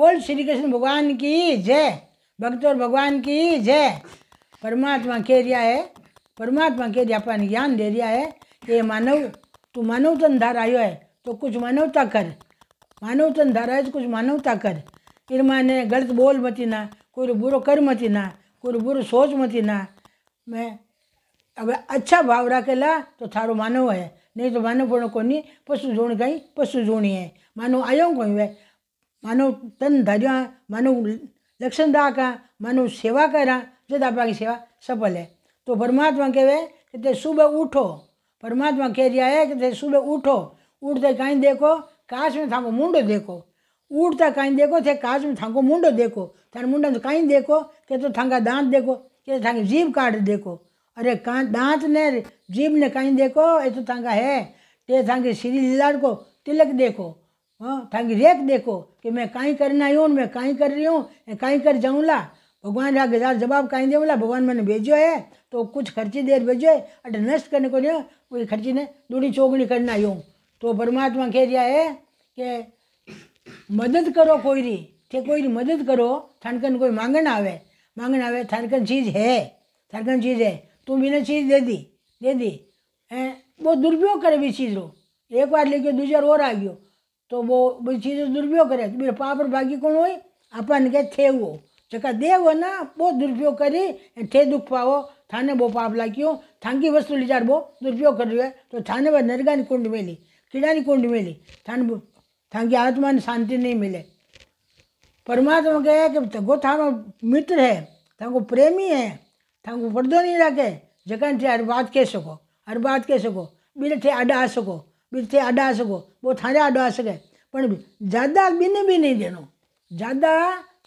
बोल श्री कृष्ण भगवान की जय भक्त और भगवान की जय परमात्मा कह रिया है परमात्मा के अपन ज्ञान दे दिया है ये मानव तू मानव तन धार आयो है तो कुछ मानवता कर मानव तन धारा आयो तो कुछ मानवता कर इरमा ने गलत बोल मती ना कोई बुरो कर मती ना कोई बुरो सोच मती ना मैं अब अच्छा भाव राखेला तो थारो मानव है नहीं तो मानव पूर्ण को नहीं पशु जोड़ गई पशु जोड़ी है मानव आयो कोई है मानव तन धरिया मानव लक्षण दा का मानव सेवा करा जब आपकी सेवा सफल है तो परमात्मा कहे ते सुबह उठो परमात्मा कह रहा है कि ते सुबह उठो उठते कहीं देखो काश में थांको मुंडो देखो उठता कहीं देखो थे काश में थांको मुंडो देखो थार मुंड कहीं देखो कि तो थांगा दांत देखो के थांगे जीभ काट देखो अरे का दांत ने जीव ने कहीं देखो ये तो थांगा है ते थांगे श्री लीलार को तिलक देखो हाँ थांगी रेख देखो कि मैं कहीं करना हूँ मैं कहीं कर रही हूँ कहीं कर जाऊँगा भगवान आगे जवाब कहीं दे बोला भगवान मैंने भेजो है तो कुछ खर्ची देर बजे अट नष्ट करने को नहीं कोई खर्ची ने दूरी चौगनी करना यूँ तो परमात्मा कह दिया है कि मदद करो कोई री थे कोई री मदद करो थानकन कोई मांगन आवे मांगन आवे थानकन चीज़ है थानकन चीज़ है तू बिना चीज़ दे दी दे दी ए, वो दुरुपयोग करे भी चीज़ रो एक बार लेके दूसरी बार और आ गयो तो वो चीज़ दुरुपयोग करे तो मेरे पाप भागी कौन हो अपन के थे वो है ना बो दुरुपयोग करी ठे दुख पावो थाने बो पाप लाग्यो थांगी वस्तु लिजार बो दुरुपयोग कर रही है तो थाने वह नरगानी कुंड मिली किड़ानी कुंड मिली थान थांगी आत्मा ने शांति नहीं मिले परमात्मा कहे कि गो थानो मित्र है थाको प्रेमी है थाको पर्दो नहीं रखे जगह थे हर बात कह सको हर बात कह सको बिल थे अडा आ सको बिल थे अडा आ सको वो थाने अडा आ सके पर ज़्यादा बिने भी नहीं देनो ज़्यादा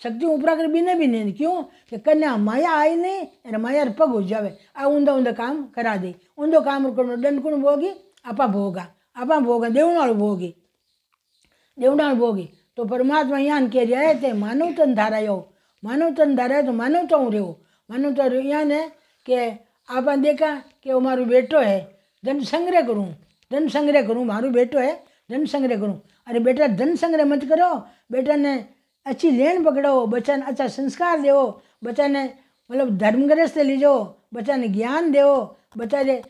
શક્તિ ઉપરા કરી બીને બીને ક્યું કે કન્યા માયા આવી નહીં અને માયાર પગ ઉજાવે આ ઊંધા ઊંધા કામ કરા દે ઊંધો કામ કરવાનો દંડ કોણ ભોગી આપા ભોગા આપા ભોગા દેવનાળ ભોગી દેવનાળ ભોગી તો પરમાત્મા યાન કે રહ્યા તે માનવ તન ધારાયો માનવ તન ધારાય તો માનવ તો હું રહ્યો માનવ તો યાને કે આપા દેખા કે હું મારું બેટો હે ધન સંગ્રહ કરું ધન સંગ્રહ કરું મારું બેટો હે ધન સંગ્રह કરું अरे बेटा धन संग्रह मत करो बेटा ने अच्छी लेन पकड़ो बच्चा ने अच्छा संस्कार दो बच्चा ने मतलब धर्मग्रस्त लीजो बच्चा ने ज्ञान देओ बच्चा ने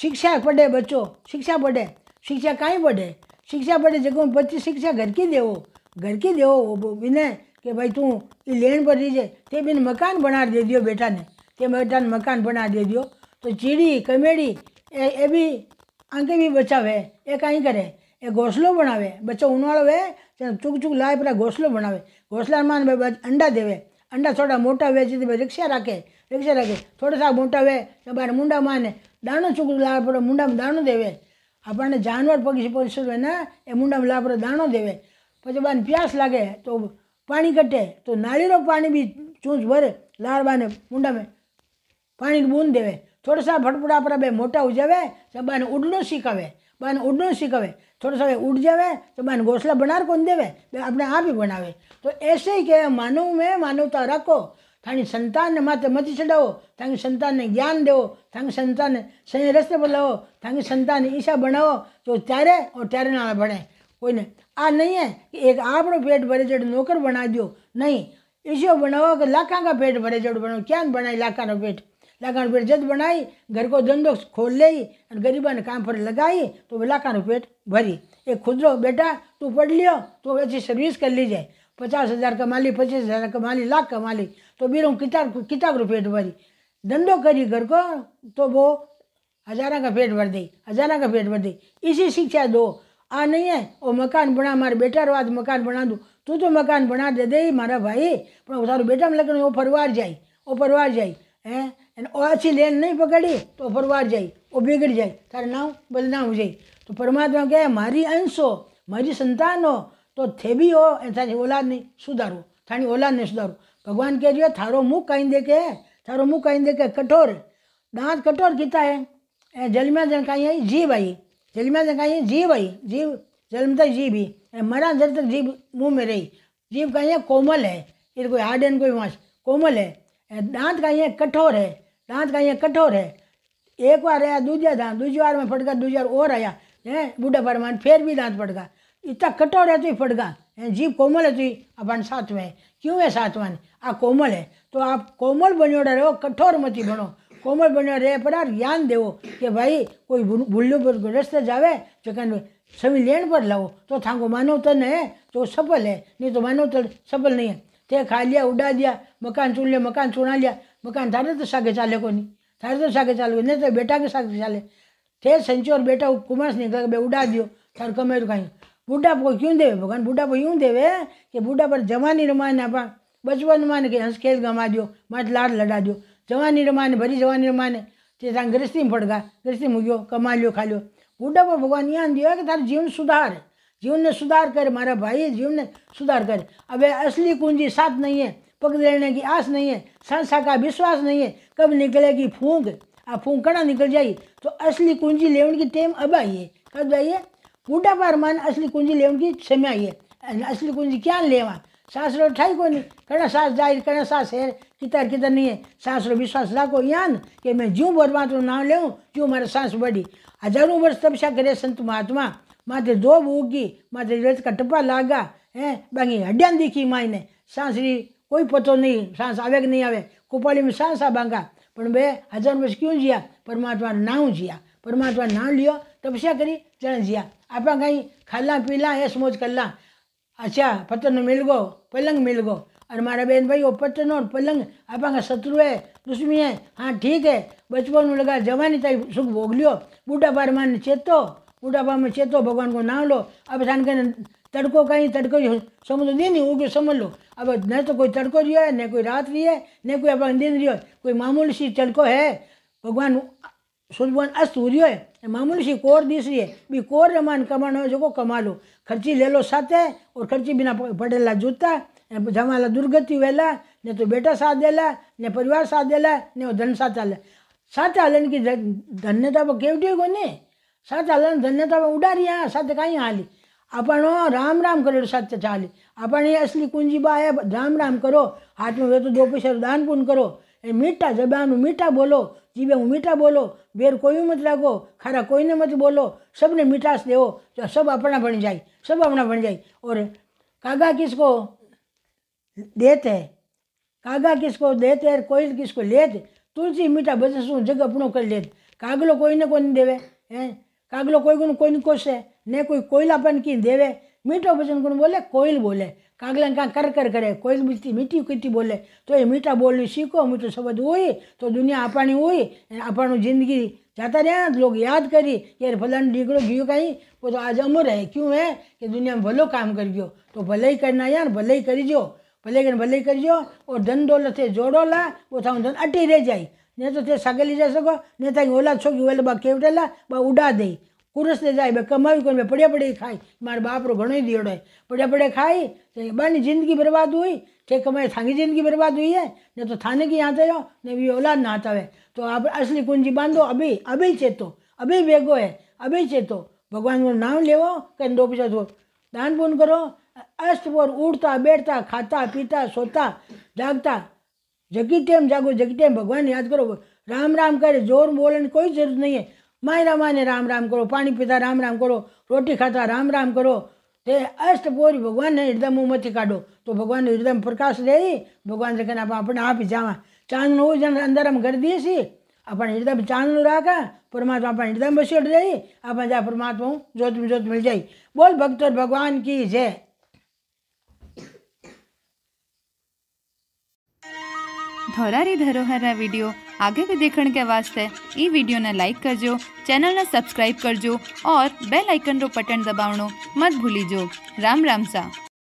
शिक्षा पढ़े बच्चों शिक्षा पढ़े शिक्षा कहीं पढ़े शिक्षा पढ़े जगह बच्चे शिक्षा घर की देव घर की देओ वो कि भाई तू ये लेन पर लीजिए ते बिन मकान बना दे दियो बेटा ने ते बेटा ने मकान बना दे दियो तो चिड़ी कमेड़ी ए, ए भी आंखें भी बचावे ये कहीं करे એ ગોસલો બનાવે બચ્ચો ઉણાળવે ચન ચુક ચુક લાય પર ગોસલો બનાવે ગોસલા માંને બે અંડા દેવે અંડા છોડા મોટા વે જી બે રક્ષા રાખે રક્ષા રાખે થોડસા મોટા વે તો બાર મુંડા માને દાણો ચુકુ લાય પર મુંડા માં દાણો દેવે આપણને જાનવર પગિસી પોષણ વેના એ મુંડા માં લાય પર દાણો દેવે પછી બાન પ્યાસ લાગે તો પાણી ગટે તો નાળીરો પાણી બી ચૂંસ ભર લારબા ને મુંડા મે પાણી ની બોન્ડ દેવે થોડસા ફટફડા પર બે મોટા ઉજાવે સબાન ઉડનો શીખવે બાન ઉડનો શીખવે थोड़ा सा उठ जावे तो मैंने घोसला बना कौन देवे तो अपने आप ही बनावे तो ऐसे ही कह मानव में मानवता रखो थानी संतान ने माते मत चढ़ाओ थानी संतान ने ज्ञान दो थानी संतान ने सही रस्ते पर लाओ थानी संतान ने ईशा बनाओ तो त्यारे और त्यारे ना बने कोई नहीं आ नहीं है कि एक आप पेट भरे जड़ नौकर बना दो नहीं ईशो बनाओ कि लाखा का पेट भरे जड़ बनाओ क्या बनाए लाखा ना पेट लाकान पेट जद बनाई घर को धंधो खोल लई और गरीबा ने काम पर लगाई तो वे लाकान पेट भरी एक खुदरो बेटा तू पढ़ लियो तो अच्छी सर्विस कर ली जाए पचास हज़ार कमा ली पच्चीस हज़ार कमा ली लाख कमा ली तो बीर किताब किताब रुपये भरी धंधो करी घर को तो वो हजारा का पेट भर दे हजारा का पेट भर दे इसी शिक्षा दो आ नहीं है वो मकान बना मारे बेटा रो आज मकान बना दूँ तू तो मकान बना दे दे मारा भाई पर तारो बेटा में लगन वो परिवार जाए वो परिवार जाए है और अच्छी लेन नहीं पकड़ी तो फरवार जाए वो बिगड़ जाए तार नाम बदनाम हो जाए तो परमात्मा क्या मारी अंश हो मारी संतान हो तो थे भी हो थारी औलाद नहीं सुधारो थानी औलाद नहीं सुधारो भगवान कह रही हो थारो मुँह कहीं देखे थारो मुँह कहीं देखे कठोर दांत कठोर किता है ऐं जलम्या जन कहीं आई जीव आई जलम्या जन कहीं जीव आई जीव जलमता जीव ही ऐं मरा जल तक जीव मुँह में रही जीव कहीं कोमल है ये कोई हार्ड एंड कोई मांस कोमल है दांत का ईअं कठोर है दांत का ईअं कठोर है एक बार आया दूजा दांत दूजी बार में फटका दूजी बार और आया है बूढ़ा परमान फिर भी दांत फटका इतना कठोर है तो ही फटका है जीव कोमल है तो ही अपन सातवें है क्यों है सातवान आ कोमल है तो आप कोमल बनोड़ा रहो कठोर मती बनो कोमल बनो रहे पर यार ज्ञान देवो कि भाई कोई भूलो पर रस्ते जावे जो कहीं सभी लेन पर लाओ तो थांको मानव तन है तो सफल है नहीं तो मानव तन सफल नहीं है थे खा लिया उड़ा दिया मकान चुन लिया मकान चुना लिया मकान थारे तो सागे चाले को नहीं थारे तो सागे चाले को नहीं तो बेटा के साग चाले थे संचो और बेटा कुमार निकल उड़ा दियो थार कमे तो कहीं बूढ़ाप को क्यों देवे भगवान बूढ़ा को यूँ देवे कि बूढ़ा पर जवानी रमान आप बचपन माने के हंस खेल गमा दियो मत लाड लड़ा दियो जवानी रमान भरी जवानी गृहस्थी में ત્યાં गृहस्थी ફળગા कमा लियो खा लियो બુઢા પર ભગવાન જ્ઞાન દે કે તારું જીવન સુધારે जीवन ने सुधार कर मारा भाई जीवन सुधार कर अब असली कुंजी साथ नहीं है पग लेने की आस नहीं है संस्था का विश्वास नहीं है कब निकलेगी फूंक आ फूंक कड़ा निकल जाएगी तो असली कुंजी लेवन की टेम अब आई है कब जाइए है पार मान असली कुंजी लेवन की समय आई है असली कुंजी क्या लेवा सासरो ठाई को नहीं कड़ा सास जाहिर कड़ा सास है कितर कितर नहीं है सासरो विश्वास राखो यान कि मैं जू बोर मात्र नाम लेऊँ क्यों मारा सांस बढ़ी हजारों वर्ष तपस्या करे संत महात्मा माथे दो बूगी माथे रेत का टप्पा लागा है बाकी हड्डियाँ दिखी माए ने सांस री कोई पतो नहीं सांस आवे कि नहीं आवे कुपाली में सांस आ बांगा पर बे हजार वर्ष क्यों जिया परमात्मा नाव जिया परमात्मा ना लियो तपस्या करी जन जिया आप कहीं खाला पीला है समोज ला अच्छा पतन मिल गो पलंग मिल गो और मारा बहन भाई वो पतन और पलंग आप का शत्रु है दुश्मी है हाँ ठीक है बचपन में लगा जवानी तक सुख भोग लियो बूढ़ा पार मान चेतो बुढ़ापा में चेतो भगवान को नाम लो अब जान के तड़को कहीं तड़को समझो दिन ही उगे समझ लो अब न तो कोई तड़को रियो है न कोई रात रही है न कोई अपन दिन रियो कोई मामूली सी तड़को है भगवान सूर्य अस्त हो रियो है मामूली सी कोर दिस रही है भी कोर रमान कमानो जो को कमा लो खर्ची ले लो साथे और खर्ची बिना पटेला जूता जमाला दुर्गति वेला न तो बेटा साथ देला न परिवार साथ देला न धन साथ आला साथ आलन की धन्यता केवटी को नहीं सत्य हल धन्य तो उड़ारी हाँ सत्य का हाली अपन राम राम करो सत्य चाली अपन ये असली कुंजी बा है राम राम करो हाथ में वे तो दो पैसे दान पुन करो ए मीठा जबान मीठा बोलो जीबे हूँ मीठा बोलो बेर कोई भी मत लागो खरा कोई ने मत बोलो सब ने मिठास देव तो सब अपना बन जाए सब अपना बन जाए और कागा किसको देते है कागा किसको देते है कोई किसको लेते तुलसी मीठा बजे शू जग अपनों कर लेते कागलो कोई ने कोई नहीं देवे हैं कागलो कोई गुण कोई कोसे ने कोई कोयला बन की देवे मीठा भजन गुण बोले कोयल बोले कागला का कर कर करे कोयल मिट्टी मीठी किटी बोले तो ये मीठा बोलने सीखो मीठो शब्द हुई तो दुनिया अपनी हुई अपन जिंदगी जाता रहा लोग याद करी यार फलान डीकड़ो गयो कहीं वो तो आज अमर है क्यों है कि दुनिया में भलो काम कर गयो तो भले ही करना यार भले ही करीजो भले कर भले ही करीजो और धन दौलत से जोड़ो ला वो था धन अटी रह जाए ને તો તે સાગેલી જઈ શકો ને ત્યાં ઓલાદ છોકરી ઓલે બા કેવટેલા બા ઉડા દઈ કુરસને જાય બે કમાવી કોને પડ્યા પડે ખાય મારા બાપરો ઘણો દેડો પડ્યા પડે ખાય તો બાની જિંદગી બરબાદ હોય ઠેક અમારે થાંગી જિंदगी बर्बाद हुई है न तो थाने की यहाँ जाओ न भी औलाद ना आता है तो आप असली कुंजी बांधो अभी अभी चेतो अभी भेगो है अभी चेतो भगवान को नाम लेवो कहीं दो पैसा दो दान पुण्य करो अस्त पर उड़ता बैठता खाता पीता सोता जागता जगी टेम जागो जगी टेम भगवान याद करो राम राम करे जोर बोलने कोई जरूरत नहीं है मायरा माने राम राम करो पानी पीता राम राम करो रोटी खाता राम राम करो ते अष्ट पोरी भगवान ने एकदम मुँह मत काढ़ो तो भगवान एकदम प्रकाश दे भगवान से कहना अपने आप ही जावा चांद हो जाए अंदर हम कर दिए सी अपन एकदम में चांद राखा परमात्मा अपन हृदय में बसी उठ जाए अपन जा परमात्मा ज्योत में जोत मिल जाए बोल भक्त भगवान की जय धरोहर ધરોહરના वीडियो आगे भी देखने के वास्ते ई वीडियो ने लाइक करजो चैनल ने सब्सक्राइब करजो और बेल आइकन रो बटन दबावनो मत जो राम राम सा